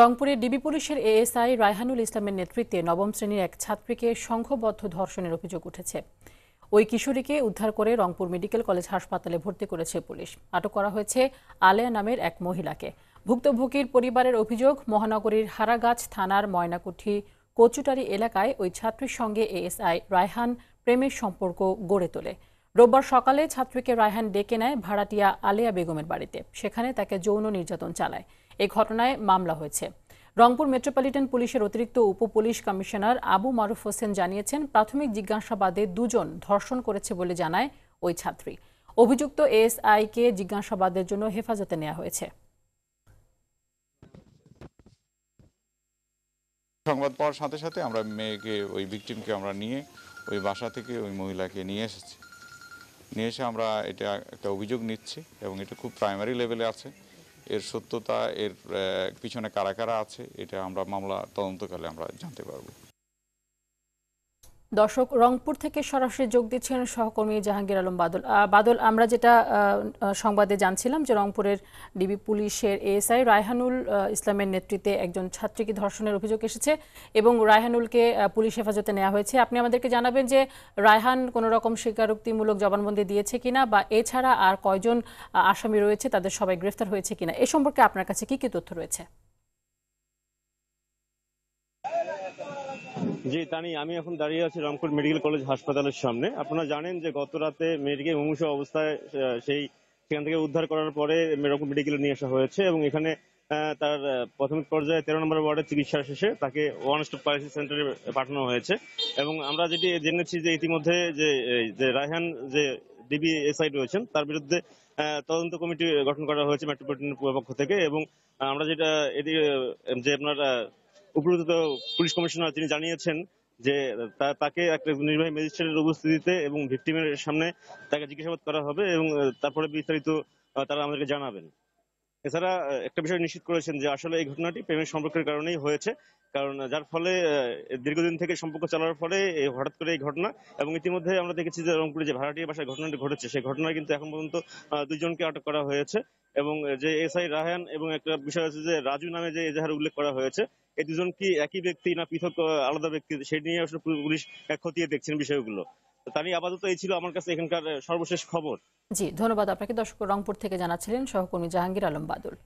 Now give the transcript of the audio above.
রংপুরে ডিবি পুলিশের এএসআই রায়হানুল ইসলামের নেতৃত্বে নবম শ্রেণীর এক ছাত্রীকে সংঘবদ্ধ ধর্ষণের অভিযোগ উঠেছে ওই কিশোরীকে উদ্ধার করে রংপুর মেডিকেল কলেজ হাসপাতালে ভর্তি করেছে পুলিশ আটক করা হয়েছে আলেয়া নামের এক মহিলাকে ভুক্তভোগীর পরিবারের অভিযোগ মহানগরীর হারাগাছ থানার ময়নাকুঠি কচুটারি এলাকায় ওই ছাত্রীর সঙ্গে এএসআই রায়হান প্রেমের সম্পর্ক গড়ে তোলে রোববার সকালে ছাত্রীকে রায়হান ডেকে নেয় ভাড়াটিয়া আলেয়া বেগমের বাড়িতে সেখানে তাকে যৌন নির্যাতন চালায় এ ঘটনায় মামলা হয়েছে রংপুর মেট্রোপলিটন পুলিশের অতিরিক্ত উপ পুলিশ কমিশনার আবু মারুফ হোসেন জানিয়েছেন প্রাথমিক জিজ্ঞাসাবাদে দুজন ধর্ষণ করেছে বলে জানায় ওই ছাত্রী অভিযুক্ত কে জিজ্ঞাসাবাদের জন্য হেফাজতে নেওয়া হয়েছে সংবাদ পাওয়ার সাথে সাথে আমরা মেয়েকে ওই ভিকটিমকে আমরা নিয়ে ওই বাসা থেকে ওই মহিলাকে নিয়ে এসেছি নিয়ে এসে আমরা এটা একটা অভিযোগ নিচ্ছি এবং এটা খুব প্রাইমারি লেভেলে আছে এর সত্যতা এর পিছনে কারা কারা আছে এটা আমরা মামলা তদন্তকালে আমরা জানতে পারবো দর্শক রংপুর থেকে সরাসরি যোগ দিচ্ছেন সহকর্মী জাহাঙ্গীর আলম বাদল বাদল আমরা যেটা সংবাদে জানছিলাম যে রংপুরের ডিবি পুলিশের এএসআই রায়হানুল ইসলামের নেতৃত্বে একজন ছাত্রীকে ধর্ষণের অভিযোগ এসেছে এবং রায়হানুলকে পুলিশ হেফাজতে নেওয়া হয়েছে আপনি আমাদেরকে জানাবেন যে রায়হান কোনো রকম স্বীকারোক্তিমূলক জবানবন্দি দিয়েছে কিনা বা এছাড়া আর কয়জন আসামি রয়েছে তাদের সবাই গ্রেফতার হয়েছে কিনা এ সম্পর্কে আপনার কাছে কি কি তথ্য রয়েছে জি তানি আমি এখন দাঁড়িয়ে আছি রংপুর মেডিকেল কলেজ হাসপাতালের সামনে আপনারা জানেন যে গত রাতে মেয়েটিকে মুমুষ অবস্থায় সেই সেখান থেকে উদ্ধার করার পরে রংপুর মেডিকেলে নিয়ে আসা হয়েছে এবং এখানে তার প্রাথমিক পর্যায়ে তেরো নম্বর ওয়ার্ডে চিকিৎসা শেষে তাকে ওয়ান স্টপ পাইসিস সেন্টারে পাঠানো হয়েছে এবং আমরা যেটি জেনেছি যে ইতিমধ্যে যে যে রায়হান যে ডিবি এসআই রয়েছেন তার বিরুদ্ধে তদন্ত কমিটি গঠন করা হয়েছে মেট্রোপলিটন পক্ষ থেকে এবং আমরা যেটা এটি যে আপনার উপরিত পুলিশ কমিশনার তিনি জানিয়েছেন যে তাকে একটা নির্বাহী ম্যাজিস্ট্রেটের উপস্থিতিতে এবং ভিক্টিমের সামনে তাকে জিজ্ঞাসাবাদ করা হবে এবং তারপরে বিস্তারিত তারা আমাদেরকে জানাবেন এছাড়া একটা বিষয় নিশ্চিত করেছেন যে আসলে এই ঘটনাটি প্রেমের সম্পর্কের কারণেই হয়েছে কারণ যার ফলে দীর্ঘদিন থেকে সম্পর্ক চলার ফলে হঠাৎ করে এই ঘটনা এবং ইতিমধ্যে আমরা দেখেছি যে রংপুরে যে ভাড়াটিয়া বাসায় ঘটনাটি ঘটেছে সেই ঘটনায় কিন্তু এখন পর্যন্ত দুজনকে আটক করা হয়েছে এবং যে এস আই রাহান এবং একটা বিষয় আছে যে রাজু নামে যে এজাহার উল্লেখ করা হয়েছে এই দুজন কি একই ব্যক্তি না পৃথক আলাদা ব্যক্তি সেটি নিয়ে আসলে পুলিশ খতিয়ে দেখছেন বিষয়গুলো তারই আপাতত এই ছিল আমার কাছে এখানকার সর্বশেষ খবর জি ধন্যবাদ আপনাকে দর্শক রংপুর থেকে জানাচ্ছিলেন সহকর্মী জাহাঙ্গীর আলম বাদুল